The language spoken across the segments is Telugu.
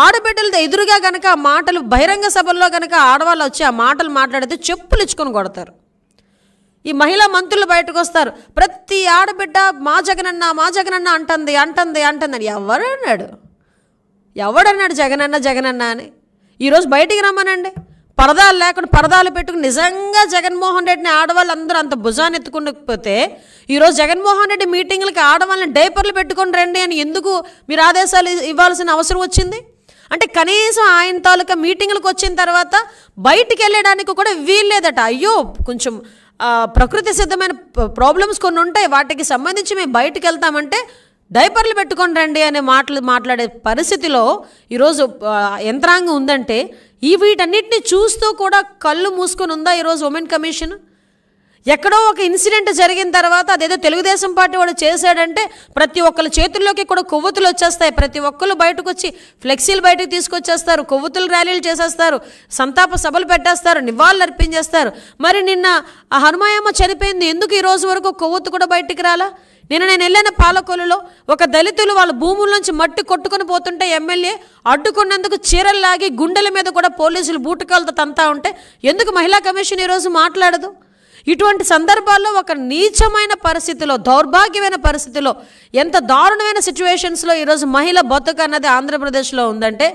ఆడబిడ్డలతో ఎదురుగా గనక మాటలు బహిరంగ సభల్లో గనక ఆడవాళ్ళు వచ్చి ఆ మాటలు మాట్లాడితే చెప్పులు ఇచ్చుకొని కొడతారు ఈ మహిళా మంత్రులు బయటకు వస్తారు ప్రతి ఆడబిడ్డ మా జగనన్న మా జగనన్న అంటుంది అంటుంది అంటుందని ఎవరన్నాడు ఎవడన్నాడు జగనన్న జగనన్న అని ఈరోజు బయటికి రమ్మనండి పరదాలు లేకుండా పరదాలు పెట్టుకుని నిజంగా జగన్మోహన్ రెడ్డిని ఆడవాళ్ళు అందరూ అంత భుజాన్ని ఎత్తుకుండకపోతే ఈరోజు జగన్మోహన్ రెడ్డి మీటింగ్లకి ఆడవాళ్ళని డైపర్లు పెట్టుకుని రండి అని ఎందుకు మీరు ఆదేశాలు ఇవ్వాల్సిన అవసరం వచ్చింది అంటే కనీసం ఆయన తాలూకా మీటింగ్లకు వచ్చిన తర్వాత బయటికి వెళ్ళడానికి కూడా వీల్లేదట అయ్యో కొంచెం ప్రకృతి సిద్ధమైన ప్రాబ్లమ్స్ కొన్ని ఉంటాయి వాటికి సంబంధించి మేము బయటికి వెళ్తామంటే డైపర్లు పెట్టుకొని రండి అనే మాటలు మాట్లాడే పరిస్థితిలో ఈరోజు యంత్రాంగం ఉందంటే ఈ వీటన్నిటిని చూస్తూ కూడా కళ్ళు మూసుకొని ఉందా ఈరోజు ఉమెన్ కమిషన్ ఎక్కడో ఒక ఇన్సిడెంట్ జరిగిన తర్వాత అదేదో తెలుగుదేశం పార్టీ వాడు చేశాడంటే ప్రతి ఒక్కరి చేతుల్లోకి కూడా కొవ్వొత్తులు వచ్చేస్తాయి ప్రతి ఒక్కరు బయటకు వచ్చి ఫ్లెక్సీలు బయటకు తీసుకొచ్చేస్తారు కొవ్వొత్తులు ర్యాలీలు చేసేస్తారు సంతాప సభలు పెట్టేస్తారు నివాళులు అర్పించేస్తారు మరి నిన్న ఆ హనుమాయమ్మ చనిపోయింది ఎందుకు ఈ రోజు వరకు కొవ్వొత్తు కూడా బయటికి రాలా నిన్న నేను వెళ్ళిన పాలకొలులో ఒక దళితులు వాళ్ళ భూముల్లోంచి మట్టి కొట్టుకుని పోతుంటే ఎమ్మెల్యే అడ్డుకున్నందుకు చీరలు లాగి గుండెల మీద కూడా పోలీసులు బూటకాలతో తంతా ఉంటే ఎందుకు మహిళా కమిషన్ ఈరోజు మాట్లాడదు ఇటువంటి సందర్భాల్లో ఒక నీచమైన పరిస్థితిలో దౌర్భాగ్యమైన పరిస్థితిలో ఎంత దారుణమైన సిచ్యువేషన్స్లో ఈరోజు మహిళ బతుక అన్నది ఆంధ్రప్రదేశ్లో ఉందంటే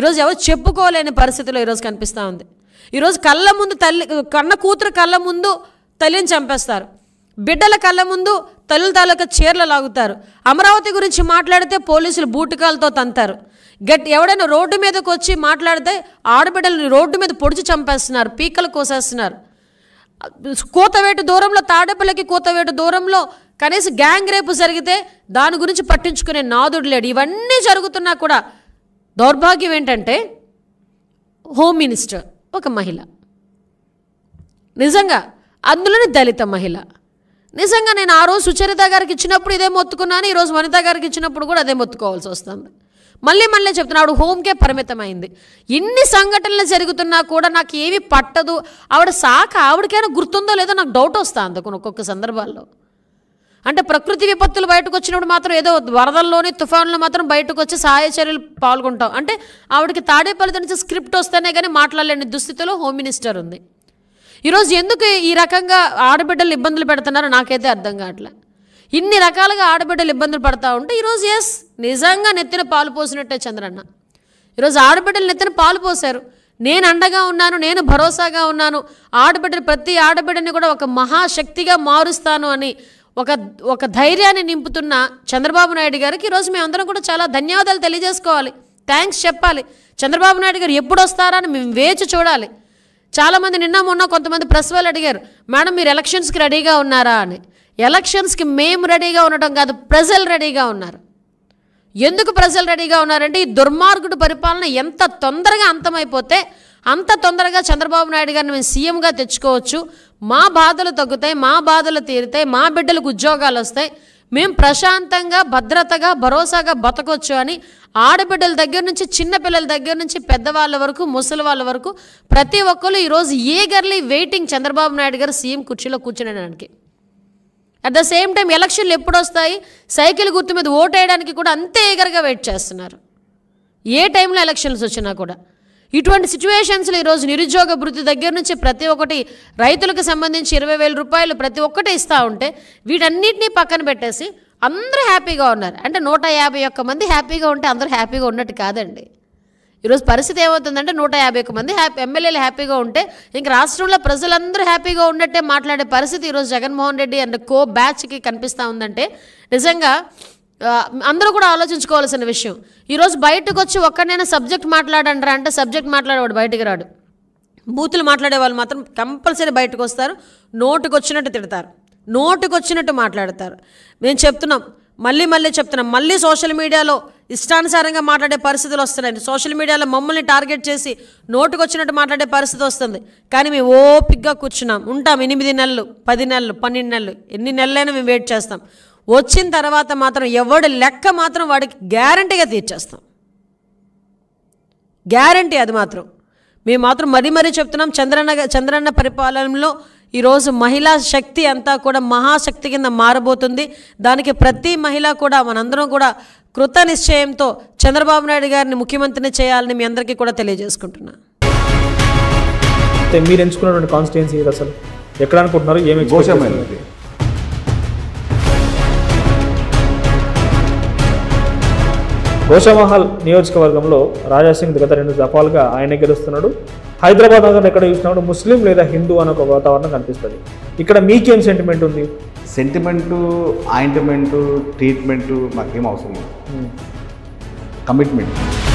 ఈరోజు ఎవరు చెప్పుకోలేని పరిస్థితిలో ఈరోజు కనిపిస్తూ ఉంది ఈరోజు కళ్ళ ముందు తల్లి కన్న కూతురు కళ్ళ ముందు తల్లిని చంపేస్తారు బిడ్డల కళ్ళ ముందు తల్లుల తాలూకా చీరలు లాగుతారు అమరావతి గురించి మాట్లాడితే పోలీసులు బూటుకాలతో తంతారు గట్టి ఎవడైనా రోడ్డు మీదకి వచ్చి మాట్లాడితే ఆడబిడ్డలని రోడ్డు మీద పొడిచి చంపేస్తున్నారు పీకలు కోసేస్తున్నారు కోతవేటు దూరంలో తాడేపల్లికి కోతవేటు దూరంలో కనీసం గ్యాంగ్ రేపు జరిగితే దాని గురించి పట్టించుకునే నాదుడు లేడు ఇవన్నీ జరుగుతున్నా కూడా దౌర్భాగ్యం ఏంటంటే హోమ్ మినిస్టర్ ఒక మహిళ నిజంగా అందులోని దళిత మహిళ నిజంగా నేను ఆ రోజు సుచరిత గారికి ఇచ్చినప్పుడు ఇదే మొత్తుకున్నాను ఈరోజు వనిత గారికి ఇచ్చినప్పుడు కూడా అదే మొత్తుకోవాల్సి వస్తుంది మళ్ళీ మళ్ళీ చెప్తున్నాడు హోమ్కే పరిమితమైంది ఇన్ని సంఘటనలు జరుగుతున్నా కూడా నాకు ఏవి పట్టదు ఆవిడ సాక ఆవిడకైనా గుర్తుందో లేదో నాకు డౌట్ వస్తా అందుకు ఒక్కొక్క సందర్భాల్లో అంటే ప్రకృతి విపత్తులు బయటకు వచ్చినప్పుడు మాత్రం ఏదో వరదల్లోని తుఫాన్లో మాత్రం బయటకు వచ్చి సహాయ చర్యలు పాల్గొంటాం అంటే ఆవిడకి తాడేపల్లి నుంచి స్క్రిప్ట్ వస్తేనే కానీ మాట్లాడలేని దుస్థితిలో హోమ్ మినిస్టర్ ఉంది ఈరోజు ఎందుకు ఈ రకంగా ఆడబిడ్డలు ఇబ్బందులు పెడుతున్నారో నాకైతే అర్థం కావట్లే ఇన్ని రకాలుగా ఆడబిడ్డలు ఇబ్బందులు పడతా ఉంటే ఈరోజు ఎస్ నిజంగా నెత్తిన పాలు పోసినట్టే చంద్రన్న ఈరోజు ఆడబిడ్డలు నెత్తిన పాలు పోశారు నేను అండగా ఉన్నాను నేను భరోసాగా ఉన్నాను ఆడబిడ్డ ప్రతి ఆడబిడ్డని కూడా ఒక మహాశక్తిగా మారుస్తాను అని ఒక ఒక ధైర్యాన్ని నింపుతున్న చంద్రబాబు నాయుడు గారికి ఈరోజు మేమందరం కూడా చాలా ధన్యవాదాలు తెలియజేసుకోవాలి థ్యాంక్స్ చెప్పాలి చంద్రబాబు నాయుడు గారు ఎప్పుడు వస్తారని మేము వేచి చూడాలి చాలామంది నిన్న మొన్న కొంతమంది ప్రెస్ వాళ్ళు అడిగారు మేడం మీరు ఎలక్షన్స్కి రెడీగా ఉన్నారా అని ఎలక్షన్స్కి మేము రెడీగా ఉండటం కాదు ప్రజలు రెడీగా ఉన్నారు ఎందుకు ప్రజలు రెడీగా ఉన్నారంటే ఈ దుర్మార్గుడు పరిపాలన ఎంత తొందరగా అంతమైపోతే అంత తొందరగా చంద్రబాబు నాయుడు గారిని మేము సీఎంగా తెచ్చుకోవచ్చు మా బాధలు తగ్గుతాయి మా బాధలు తీరుతాయి మా బిడ్డలకు ఉద్యోగాలు వస్తాయి మేము ప్రశాంతంగా భద్రతగా భరోసాగా బతకొచ్చు అని ఆడబిడ్డల దగ్గర నుంచి చిన్నపిల్లల దగ్గర నుంచి పెద్దవాళ్ళ వరకు ముసలి వాళ్ళ వరకు ప్రతి ఒక్కరు ఈరోజు గర్లీ వెయిటింగ్ చంద్రబాబు నాయుడు గారు సీఎం కుర్చీలో కూర్చునేడానికి అట్ ద సేమ్ టైం ఎలక్షన్లు ఎప్పుడు వస్తాయి సైకిల్ గుర్తు మీద ఓటేయడానికి కూడా అంతే ఎగరగా వెయిట్ చేస్తున్నారు ఏ టైంలో ఎలక్షన్స్ వచ్చినా కూడా ఇటువంటి సిచ్యువేషన్స్లో ఈరోజు నిరుద్యోగ భృతి దగ్గర నుంచి ప్రతి ఒక్కటి రైతులకు సంబంధించి ఇరవై వేల రూపాయలు ప్రతి ఒక్కటి ఇస్తూ ఉంటే వీటన్నిటినీ పక్కన పెట్టేసి అందరూ హ్యాపీగా ఉన్నారు అంటే నూట యాభై ఒక్క మంది హ్యాపీగా ఉంటే అందరూ హ్యాపీగా ఉన్నట్టు కాదండి ఈరోజు పరిస్థితి ఏమవుతుందంటే నూట యాభై ఒక మంది హ్యాపీ ఎమ్మెల్యేలు హ్యాపీగా ఉంటే ఇంక రాష్ట్రంలో ప్రజలందరూ హ్యాపీగా ఉన్నట్టే మాట్లాడే పరిస్థితి ఈరోజు జగన్మోహన్ రెడ్డి అండ్ కో బ్యాచ్కి కనిపిస్తూ ఉందంటే నిజంగా అందరూ కూడా ఆలోచించుకోవాల్సిన విషయం ఈరోజు బయటకు వచ్చి ఒక్కడైనా సబ్జెక్ట్ మాట్లాడంటారా అంటే సబ్జెక్ట్ మాట్లాడేవాడు బయటికి రాడు బూతులు మాట్లాడే వాళ్ళు మాత్రం కంపల్సరీ బయటకు వస్తారు నోటుకు వచ్చినట్టు తిడతారు నోటుకు వచ్చినట్టు మాట్లాడతారు మేము చెప్తున్నాం మళ్ళీ మళ్ళీ చెప్తున్నాం మళ్ళీ సోషల్ మీడియాలో ఇష్టానుసారంగా మాట్లాడే పరిస్థితులు వస్తున్నాయి సోషల్ మీడియాలో మమ్మల్ని టార్గెట్ చేసి నోటుకొచ్చినట్టు మాట్లాడే పరిస్థితి వస్తుంది కానీ మేము ఓపిక్గా కూర్చున్నాం ఉంటాం ఎనిమిది నెలలు పది నెలలు పన్నెండు నెలలు ఎన్ని నెలలైనా మేము వెయిట్ చేస్తాం వచ్చిన తర్వాత మాత్రం ఎవడు లెక్క మాత్రం వాడికి గ్యారంటీగా తీర్చేస్తాం గ్యారంటీ అది మాత్రం మేము మాత్రం మరీ మరీ చెప్తున్నాం చంద్రన్న చంద్రన్న పరిపాలనలో ఈరోజు మహిళా శక్తి అంతా కూడా మహాశక్తి కింద మారబోతుంది దానికి ప్రతి మహిళ కూడా మనందరం కూడా కృత నిశ్చయంతో చంద్రబాబు నాయుడు గారిని ముఖ్యమంత్రిని చేయాలని మీ అందరికీ కూడా తెలియజేసుకుంటున్నా మీరు ఎంచుకున్నటువంటి కాన్స్టిట్యున్సీ అసలు ఎక్కడ అనుకుంటున్నారు ఏమి ఘోషమైనది గోషామహల్ నియోజకవర్గంలో రాజాసింగ్ గత రెండు దఫాలుగా ఆయన గెలుస్తున్నాడు హైదరాబాద్ నగరం ఎక్కడ చూసినప్పుడు ముస్లిం లేదా హిందూ అనే ఒక వాతావరణం కనిపిస్తుంది ఇక్కడ మీకేం సెంటిమెంట్ ఉంది సెంటిమెంటు ఆయింట్మెంటు ట్రీట్మెంటు మాకేం అవసరం లేదు కమిట్మెంట్